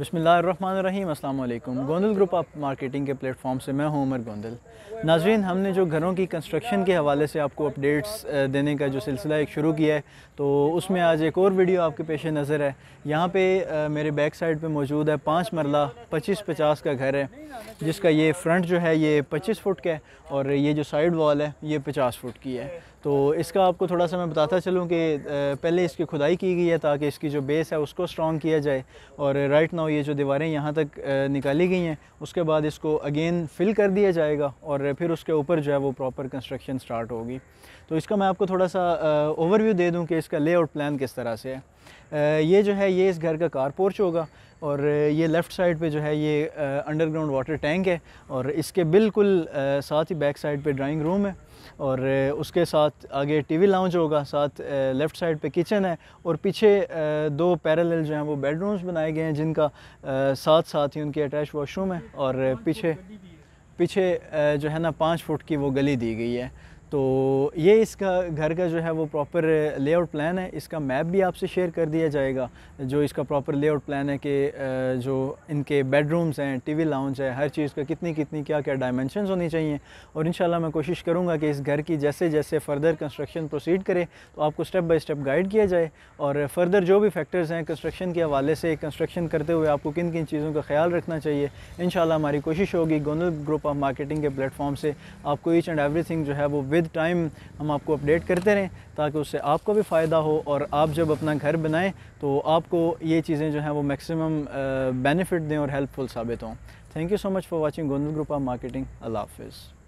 बसमीम अल्लाम Gondal group of marketing के प्लेटफॉर्म से मैं हूं उमर गोंदल नाजरीन हमने जो घरों की कंस्ट्रक्शन के हवाले से आपको अपडेट्स देने का जो सिलसिला एक शुरू किया है तो उसमें आज एक और वीडियो आपके पेश नज़र है यहाँ पे मेरे बैक साइड पे मौजूद है पाँच मरला पच्चीस पचास का घर है जिसका ये फ्रंट जो है ये पच्चीस फ़ुट का है और ये जो साइड वॉल है ये पचास फ़ुट की है तो इसका आपको थोड़ा सा मैं बताता चलूँ कि पहले इसकी खुदाई की गई है ताकि इसकी जो बेस है उसको स्ट्रॉन्ग किया जाए और राइट नाउ ये जो दीवारें यहाँ तक निकाली गई हैं उसके बाद इसको अगेन फिल कर दिया जाएगा और फिर उसके ऊपर जो है वो प्रॉपर कंस्ट्रक्शन स्टार्ट होगी तो इसका मैं आपको थोड़ा सा ओवरव्यू दे दूँ कि इसका लेआउट प्लान किस तरह से है ये जो है ये इस घर का कार पोर्च होगा और ये लेफ़्ट साइड पे जो है ये अंडरग्राउंड वाटर टैंक है और इसके बिल्कुल साथ ही बैक साइड पे ड्राइंग रूम है और उसके साथ आगे टीवी लाउंज होगा साथ लेफ़्ट साइड पे किचन है और पीछे दो पैरेलल जो हैं वो बेडरूम्स बनाए गए हैं जिनका साथ साथ ही उनके अटैच वॉशरूम है और पीछे पीछे जो है ना पाँच फुट की वो गली दी गई है तो ये इसका घर का जो है वो प्रॉपर लेआउट प्लान है इसका मैप भी आपसे शेयर कर दिया जाएगा जो इसका प्रॉपर लेआउट प्लान है कि जो इनके बेडरूम्स हैं टीवी लाउंज है हर चीज़ का कितनी कितनी क्या क्या डायमेंशंस होनी चाहिए और इन मैं कोशिश करूँगा कि इस घर की जैसे जैसे फ़र्दर कंस्ट्रक्शन प्रोसीड करे तो आपको स्टेप बाई स्टेप गाइड किया जाए और फर्दर जो भी फैक्टर्स हैं कंस्ट्रक्शन के हवाले से कंस्ट्रक्शन करते हुए आपको किन किन चीज़ों का ख्याल रखना चाहिए इन हमारी कोशिश होगी गोनल ग्रुप ऑफ मार्केटिंग के प्लेटफॉर्म से आपको ईच एंड एवरी जो है वो विद टाइम हम आपको अपडेट करते रहें ताकि उससे आपको भी फ़ायदा हो और आप जब अपना घर बनाएं तो आपको ये चीज़ें जो हैं वो मैक्सिमम बेनिफिट दें और हेल्पफुल साबित हों thank you so much for watching Gondal group of marketing अल्लाह हाफिज़